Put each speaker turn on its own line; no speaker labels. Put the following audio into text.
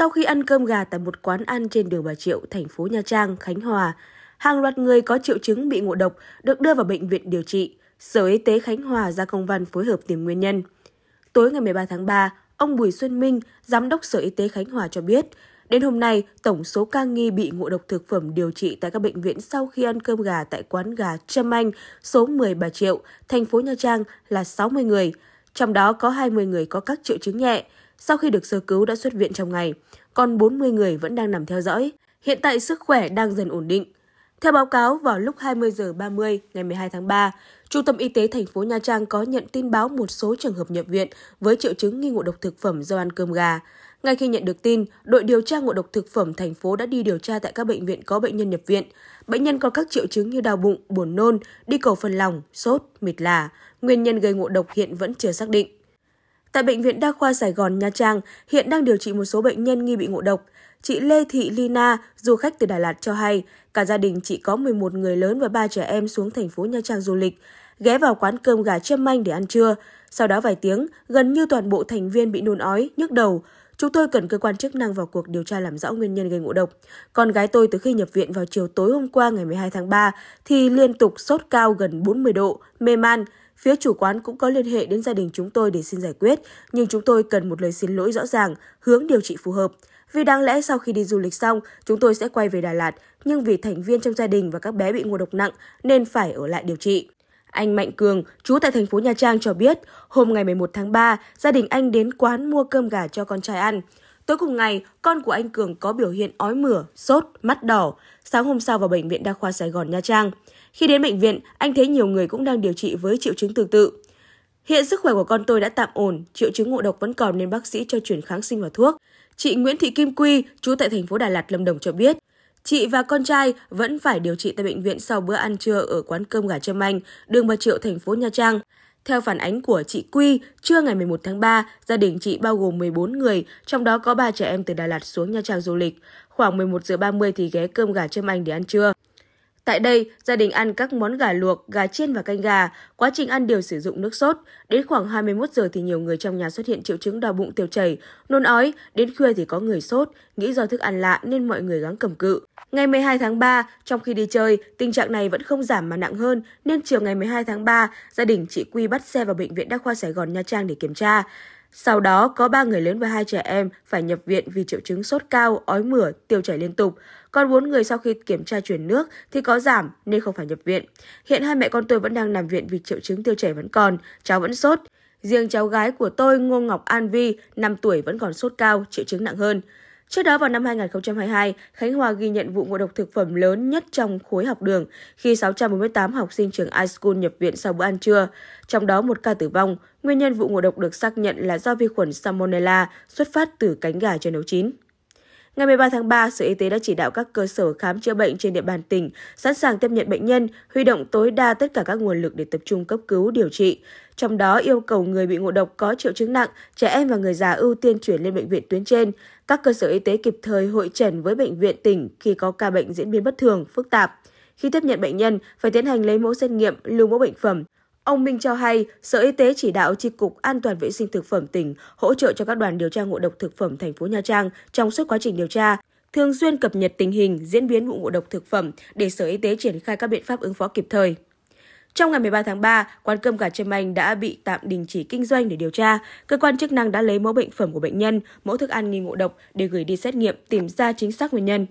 Sau khi ăn cơm gà tại một quán ăn trên đường Bà Triệu, thành phố Nha Trang, Khánh Hòa, hàng loạt người có triệu chứng bị ngộ độc được đưa vào bệnh viện điều trị. Sở Y tế Khánh Hòa ra công văn phối hợp tìm nguyên nhân. Tối ngày 13 tháng 3, ông Bùi Xuân Minh, Giám đốc Sở Y tế Khánh Hòa cho biết, đến hôm nay, tổng số ca nghi bị ngộ độc thực phẩm điều trị tại các bệnh viện sau khi ăn cơm gà tại quán gà Trâm Anh, số 10 Bà Triệu, thành phố Nha Trang là 60 người, trong đó có 20 người có các triệu chứng nhẹ, sau khi được sơ cứu đã xuất viện trong ngày còn 40 người vẫn đang nằm theo dõi. Hiện tại sức khỏe đang dần ổn định. Theo báo cáo, vào lúc 20 giờ 30 ngày 12 tháng 3, Trung tâm Y tế thành phố Nha Trang có nhận tin báo một số trường hợp nhập viện với triệu chứng nghi ngộ độc thực phẩm do ăn cơm gà. Ngay khi nhận được tin, đội điều tra ngộ độc thực phẩm thành phố đã đi điều tra tại các bệnh viện có bệnh nhân nhập viện. Bệnh nhân có các triệu chứng như đau bụng, buồn nôn, đi cầu phân lòng, sốt, mệt lả. Nguyên nhân gây ngộ độc hiện vẫn chưa xác định. Tại Bệnh viện Đa khoa Sài Gòn, Nha Trang, hiện đang điều trị một số bệnh nhân nghi bị ngộ độc. Chị Lê Thị Lina, du khách từ Đà Lạt cho hay, cả gia đình chị có 11 người lớn và 3 trẻ em xuống thành phố Nha Trang du lịch, ghé vào quán cơm gà châm manh để ăn trưa. Sau đó vài tiếng, gần như toàn bộ thành viên bị nôn ói, nhức đầu. Chúng tôi cần cơ quan chức năng vào cuộc điều tra làm rõ nguyên nhân gây ngộ độc. Con gái tôi từ khi nhập viện vào chiều tối hôm qua ngày 12 tháng 3 thì liên tục sốt cao gần 40 độ, mê man, Phía chủ quán cũng có liên hệ đến gia đình chúng tôi để xin giải quyết, nhưng chúng tôi cần một lời xin lỗi rõ ràng, hướng điều trị phù hợp. Vì đáng lẽ sau khi đi du lịch xong, chúng tôi sẽ quay về Đà Lạt, nhưng vì thành viên trong gia đình và các bé bị ngộ độc nặng nên phải ở lại điều trị. Anh Mạnh Cường, chú tại thành phố Nha Trang cho biết, hôm ngày 11 tháng 3, gia đình anh đến quán mua cơm gà cho con trai ăn. Tối cùng ngày, con của anh Cường có biểu hiện ói mửa, sốt, mắt đỏ. Sáng hôm sau vào Bệnh viện Đa khoa Sài Gòn Nha Trang. Khi đến bệnh viện, anh thấy nhiều người cũng đang điều trị với triệu chứng tương tự. Hiện sức khỏe của con tôi đã tạm ổn, triệu chứng ngộ độc vẫn còn nên bác sĩ cho chuyển kháng sinh và thuốc. Chị Nguyễn Thị Kim Quy, chú tại thành phố Đà Lạt, Lâm Đồng cho biết, chị và con trai vẫn phải điều trị tại bệnh viện sau bữa ăn trưa ở quán cơm gà Trâm Anh, đường Bà Triệu, thành phố Nha Trang. Theo phản ánh của chị Quy, trưa ngày 11 tháng 3, gia đình chị bao gồm 14 người, trong đó có 3 trẻ em từ Đà Lạt xuống Nha Trang du lịch. Khoảng 11 giờ 30 thì ghé cơm gà Trâm Anh để ăn trưa. Tại đây, gia đình ăn các món gà luộc, gà chiên và canh gà, quá trình ăn đều sử dụng nước sốt. Đến khoảng 21 giờ thì nhiều người trong nhà xuất hiện triệu chứng đau bụng tiêu chảy, nôn ói, đến khuya thì có người sốt, nghĩ do thức ăn lạ nên mọi người gắng cầm cự. Ngày 12 tháng 3, trong khi đi chơi, tình trạng này vẫn không giảm mà nặng hơn, nên chiều ngày 12 tháng 3, gia đình chị Quy bắt xe vào Bệnh viện Đa khoa Sài Gòn Nha Trang để kiểm tra. Sau đó, có 3 người lớn và hai trẻ em phải nhập viện vì triệu chứng sốt cao, ói mửa, tiêu chảy liên tục. Còn 4 người sau khi kiểm tra chuyển nước thì có giảm nên không phải nhập viện. Hiện hai mẹ con tôi vẫn đang nằm viện vì triệu chứng tiêu chảy vẫn còn, cháu vẫn sốt. Riêng cháu gái của tôi Ngô Ngọc An Vi, 5 tuổi vẫn còn sốt cao, triệu chứng nặng hơn. Trước đó vào năm 2022, Khánh Hòa ghi nhận vụ ngộ độc thực phẩm lớn nhất trong khối học đường khi 648 học sinh trường iSchool nhập viện sau bữa ăn trưa, trong đó một ca tử vong. Nguyên nhân vụ ngộ độc được xác nhận là do vi khuẩn Salmonella xuất phát từ cánh gà chưa nấu chín. Ngày 13 tháng 3, Sở Y tế đã chỉ đạo các cơ sở khám chữa bệnh trên địa bàn tỉnh sẵn sàng tiếp nhận bệnh nhân, huy động tối đa tất cả các nguồn lực để tập trung cấp cứu điều trị trong đó yêu cầu người bị ngộ độc có triệu chứng nặng, trẻ em và người già ưu tiên chuyển lên bệnh viện tuyến trên. Các cơ sở y tế kịp thời hội trần với bệnh viện tỉnh khi có ca bệnh diễn biến bất thường, phức tạp. Khi tiếp nhận bệnh nhân, phải tiến hành lấy mẫu xét nghiệm, lưu mẫu bệnh phẩm, Ông Minh cho hay, Sở Y tế chỉ đạo Chi cục An toàn vệ sinh thực phẩm tỉnh hỗ trợ cho các đoàn điều tra ngộ độc thực phẩm thành phố Nha Trang trong suốt quá trình điều tra, thường xuyên cập nhật tình hình, diễn biến vụ ngộ độc thực phẩm để Sở Y tế triển khai các biện pháp ứng phó kịp thời. Trong ngày 13 tháng 3, quán cơm gà Trâm Anh đã bị tạm đình chỉ kinh doanh để điều tra. Cơ quan chức năng đã lấy mẫu bệnh phẩm của bệnh nhân, mẫu thức ăn nghi ngộ độc để gửi đi xét nghiệm tìm ra chính xác nguyên nhân.